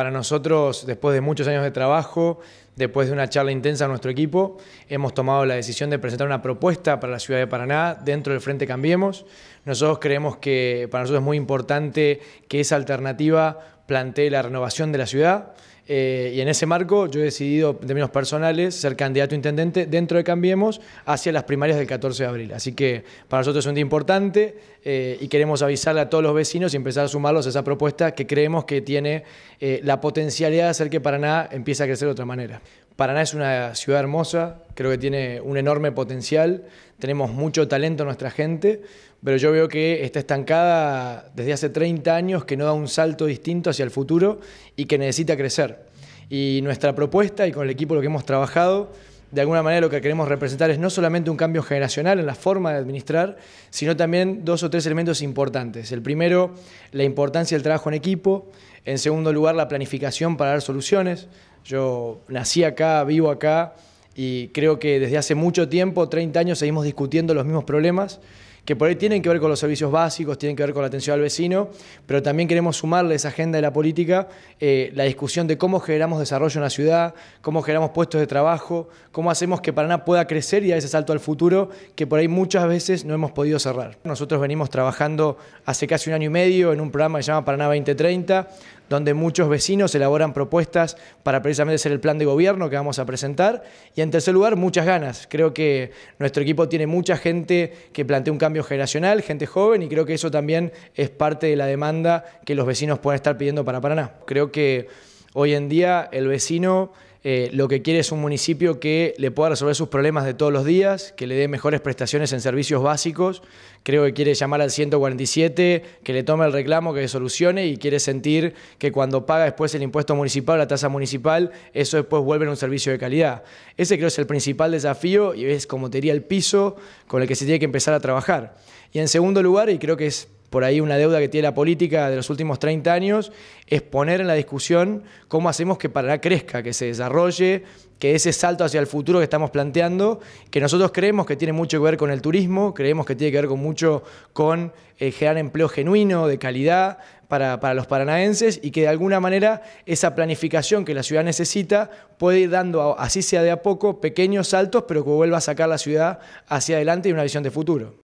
Para nosotros, después de muchos años de trabajo, después de una charla intensa a nuestro equipo, hemos tomado la decisión de presentar una propuesta para la ciudad de Paraná dentro del Frente Cambiemos. Nosotros creemos que para nosotros es muy importante que esa alternativa planteé la renovación de la ciudad. Eh, y en ese marco yo he decidido, en términos personales, ser candidato a intendente dentro de Cambiemos hacia las primarias del 14 de abril. Así que para nosotros es un día importante eh, y queremos avisarle a todos los vecinos y empezar a sumarlos a esa propuesta que creemos que tiene eh, la potencialidad de hacer que Paraná empiece a crecer de otra manera. Paraná es una ciudad hermosa, creo que tiene un enorme potencial, tenemos mucho talento en nuestra gente, pero yo veo que está estancada desde hace 30 años, que no da un salto distinto hacia el futuro y que necesita crecer. Y nuestra propuesta y con el equipo lo que hemos trabajado, de alguna manera lo que queremos representar es no solamente un cambio generacional en la forma de administrar, sino también dos o tres elementos importantes. El primero, la importancia del trabajo en equipo. En segundo lugar, la planificación para dar soluciones. Yo nací acá, vivo acá y creo que desde hace mucho tiempo, 30 años, seguimos discutiendo los mismos problemas que por ahí tienen que ver con los servicios básicos, tienen que ver con la atención al vecino, pero también queremos sumarle a esa agenda de la política eh, la discusión de cómo generamos desarrollo en la ciudad, cómo generamos puestos de trabajo, cómo hacemos que Paraná pueda crecer y dar ese salto al futuro que por ahí muchas veces no hemos podido cerrar. Nosotros venimos trabajando hace casi un año y medio en un programa que se llama Paraná 2030, donde muchos vecinos elaboran propuestas para precisamente ser el plan de gobierno que vamos a presentar. Y en tercer lugar, muchas ganas. Creo que nuestro equipo tiene mucha gente que plantea un cambio generacional, gente joven, y creo que eso también es parte de la demanda que los vecinos pueden estar pidiendo para Paraná. Creo que hoy en día el vecino eh, lo que quiere es un municipio que le pueda resolver sus problemas de todos los días, que le dé mejores prestaciones en servicios básicos. Creo que quiere llamar al 147, que le tome el reclamo, que le solucione y quiere sentir que cuando paga después el impuesto municipal, la tasa municipal, eso después vuelve en un servicio de calidad. Ese creo es el principal desafío y es como te diría el piso con el que se tiene que empezar a trabajar. Y en segundo lugar, y creo que es por ahí una deuda que tiene la política de los últimos 30 años, es poner en la discusión cómo hacemos que Paraná crezca, que se desarrolle, que ese salto hacia el futuro que estamos planteando, que nosotros creemos que tiene mucho que ver con el turismo, creemos que tiene que ver con mucho con eh, generar empleo genuino, de calidad, para, para, los paranaenses y que de alguna manera esa planificación que la ciudad necesita puede ir dando, así sea de a poco, pequeños saltos, pero que vuelva a sacar la ciudad hacia adelante y una visión de futuro.